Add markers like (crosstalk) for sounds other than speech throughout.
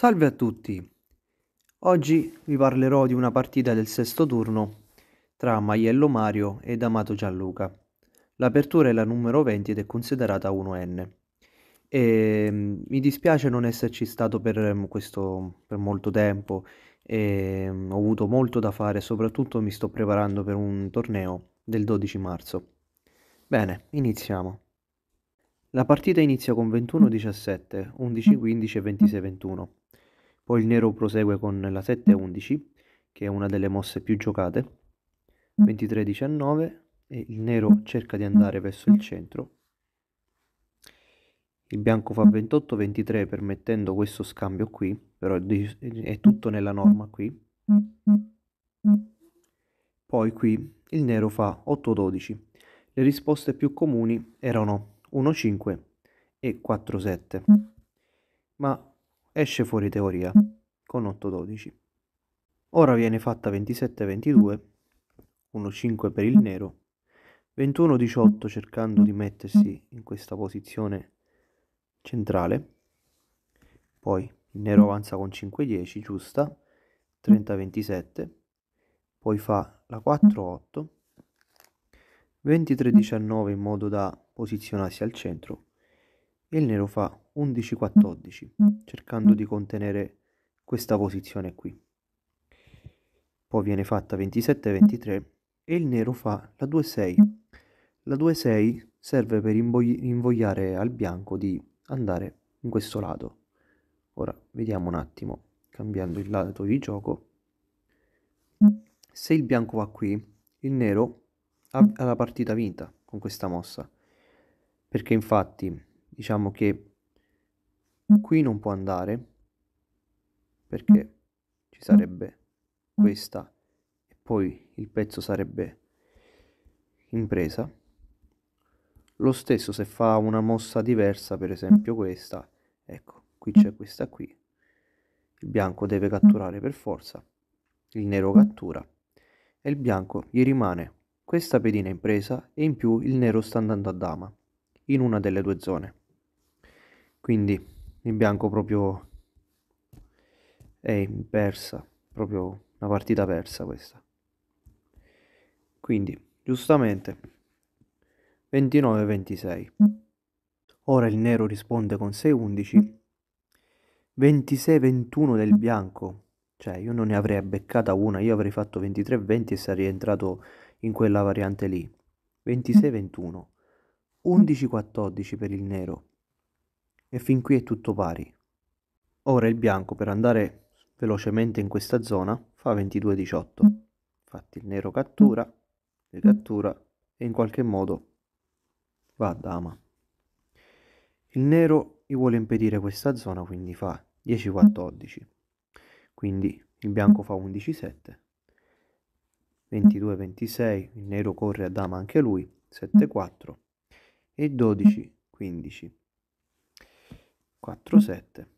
Salve a tutti! Oggi vi parlerò di una partita del sesto turno tra Maiello Mario ed Amato Gianluca. L'apertura è la numero 20 ed è considerata 1N. E, ehm, mi dispiace non esserci stato per, mm, questo, per molto tempo, e, ehm, ho avuto molto da fare, e soprattutto mi sto preparando per un torneo del 12 marzo. Bene, iniziamo. La partita inizia con 21-17, 11-15 e 26-21. Poi il nero prosegue con la 7-11, mm. che è una delle mosse più giocate. 23-19 mm. e il nero mm. cerca di andare verso il centro. Il bianco fa 28-23 permettendo questo scambio qui, però è tutto nella norma qui. Poi qui il nero fa 8-12. Le risposte più comuni erano 1-5 e 4-7. Ma esce fuori teoria mm. con 8-12. Ora viene fatta 27-22, 1-5 per il mm. nero, 21-18 mm. cercando di mettersi in questa posizione centrale, poi il nero avanza con 5-10, giusta, 30-27, poi fa la 4-8, 23-19 in modo da posizionarsi al centro e il nero fa 11-14 mm. mm. cercando mm. di contenere questa posizione qui. Poi viene fatta 27-23 e il nero fa la 2-6. La 2-6 serve per invogliare al bianco di andare in questo lato. Ora vediamo un attimo, cambiando il lato di gioco. Se il bianco va qui, il nero ha la partita vinta con questa mossa. Perché infatti diciamo che mm. qui non può andare perché mm. ci mm. sarebbe questa e poi il pezzo sarebbe impresa Lo stesso se fa una mossa diversa, per esempio questa, ecco, qui c'è questa qui. Il bianco deve catturare per forza, il nero cattura e il bianco gli rimane questa pedina impresa e in più il nero sta andando a dama in una delle due zone quindi il bianco proprio è persa proprio una partita persa questa quindi giustamente 29-26 ora il nero risponde con 6-11 26-21 del bianco cioè io non ne avrei beccata una io avrei fatto 23-20 e sarei entrato in quella variante lì 26-21 11-14 per il nero e fin qui è tutto pari. Ora il bianco per andare velocemente in questa zona fa 22-18. Infatti il nero cattura, le cattura e in qualche modo va a dama. Il nero gli vuole impedire questa zona, quindi fa 10-14. Quindi il bianco fa 11-7. 22-26, il nero corre a dama anche lui, 7-4 e 12-15. 4 7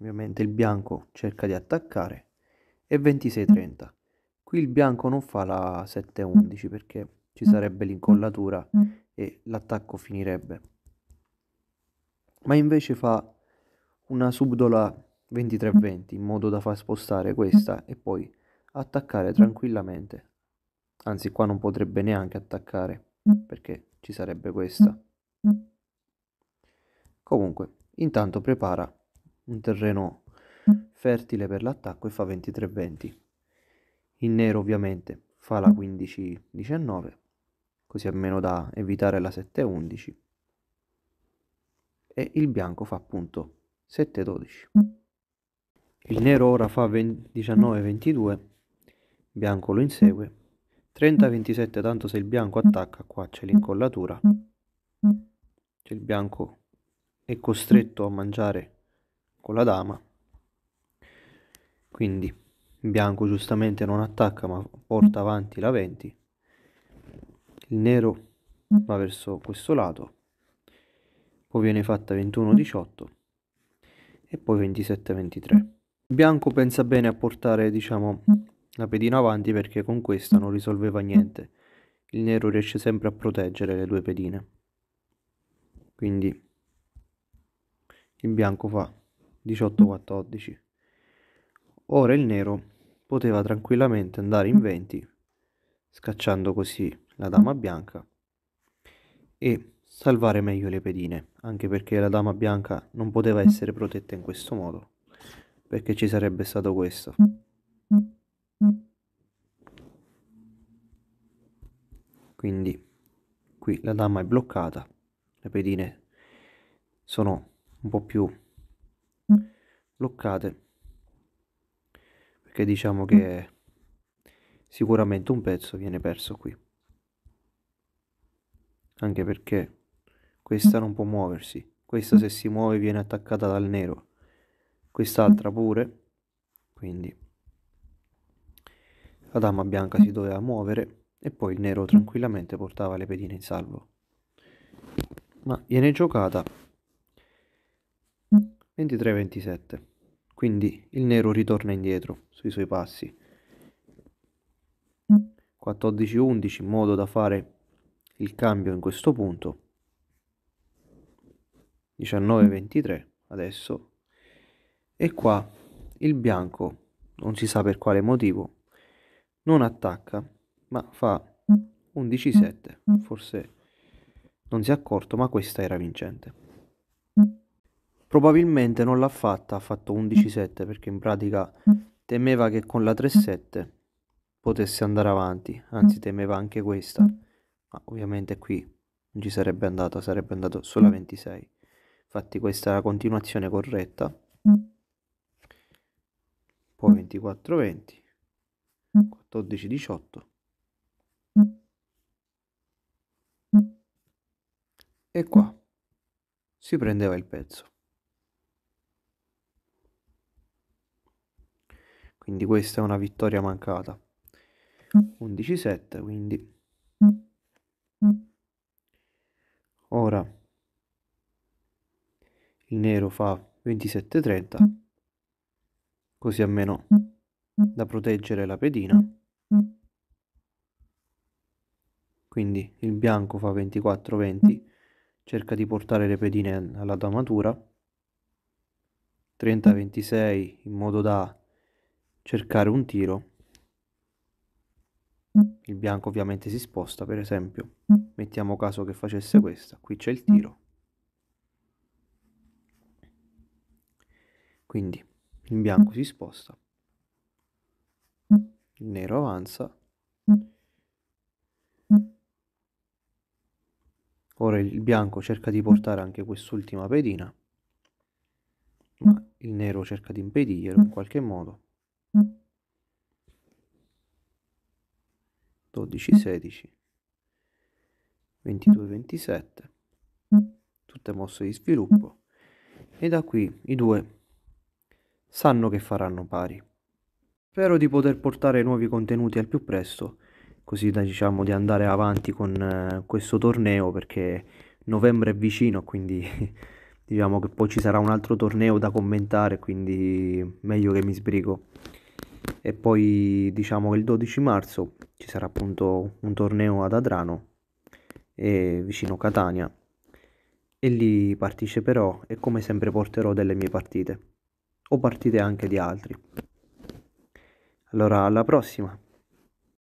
ovviamente il bianco cerca di attaccare e 26 30 qui il bianco non fa la 7 11 perché ci sarebbe l'incollatura e l'attacco finirebbe ma invece fa una subdola 23 20 in modo da far spostare questa e poi attaccare tranquillamente anzi qua non potrebbe neanche attaccare perché ci sarebbe questa comunque Intanto prepara un terreno mm. fertile per l'attacco e fa 23-20. Il nero ovviamente fa la 15-19, mm. così almeno da evitare la 7-11. E il bianco fa appunto 7-12. Mm. Il nero ora fa 19-22, bianco lo insegue. 30-27, tanto se il bianco attacca, qua c'è l'incollatura. C'è il bianco è costretto a mangiare con la dama. Quindi bianco giustamente non attacca ma porta avanti la 20. Il nero va verso questo lato. Poi viene fatta 21-18 e poi 27-23. Bianco pensa bene a portare, diciamo, la pedina avanti perché con questa non risolveva niente. Il nero riesce sempre a proteggere le due pedine. Quindi in bianco fa 18-14 ora il nero poteva tranquillamente andare in 20 scacciando così la dama bianca e salvare meglio le pedine anche perché la dama bianca non poteva essere protetta in questo modo perché ci sarebbe stato questo quindi qui la dama è bloccata le pedine sono un po' più bloccate perché diciamo che mm. sicuramente un pezzo viene perso qui anche perché questa mm. non può muoversi questa se si muove viene attaccata dal nero quest'altra mm. pure quindi la dama bianca si doveva muovere e poi il nero tranquillamente portava le pedine in salvo ma viene giocata 23-27. Quindi il nero ritorna indietro sui suoi passi. 14-11 in modo da fare il cambio in questo punto. 19-23 adesso. E qua il bianco, non si sa per quale motivo, non attacca, ma fa 11-7. Forse non si è accorto, ma questa era vincente. Probabilmente non l'ha fatta, ha fatto 11-7 mm. perché in pratica mm. temeva che con la 3-7 potesse andare avanti, anzi mm. temeva anche questa, ma ovviamente qui non ci sarebbe andato, sarebbe andato solo a 26. Infatti questa è la continuazione corretta. Poi 24-20, 14-18. E qua si prendeva il pezzo. quindi questa è una vittoria mancata 11-7 quindi ora il nero fa 27-30 così almeno da proteggere la pedina quindi il bianco fa 24-20 cerca di portare le pedine alla damatura 30-26 in modo da cercare un tiro. Il bianco ovviamente si sposta, per esempio, mettiamo caso che facesse questa, qui c'è il tiro. Quindi il bianco si sposta, il nero avanza. Ora il bianco cerca di portare anche quest'ultima pedina, ma il nero cerca di impedirlo in qualche modo. 12, 16, 22, 27, tutte mosse di sviluppo. E da qui i due sanno che faranno pari. Spero di poter portare nuovi contenuti al più presto, così da diciamo di andare avanti con eh, questo torneo perché novembre è vicino, quindi (laughs) diciamo che poi ci sarà un altro torneo da commentare, quindi meglio che mi sbrigo e poi diciamo che il 12 marzo ci sarà appunto un torneo ad Adrano eh, vicino Catania e lì parteciperò e come sempre porterò delle mie partite o partite anche di altri. Allora alla prossima!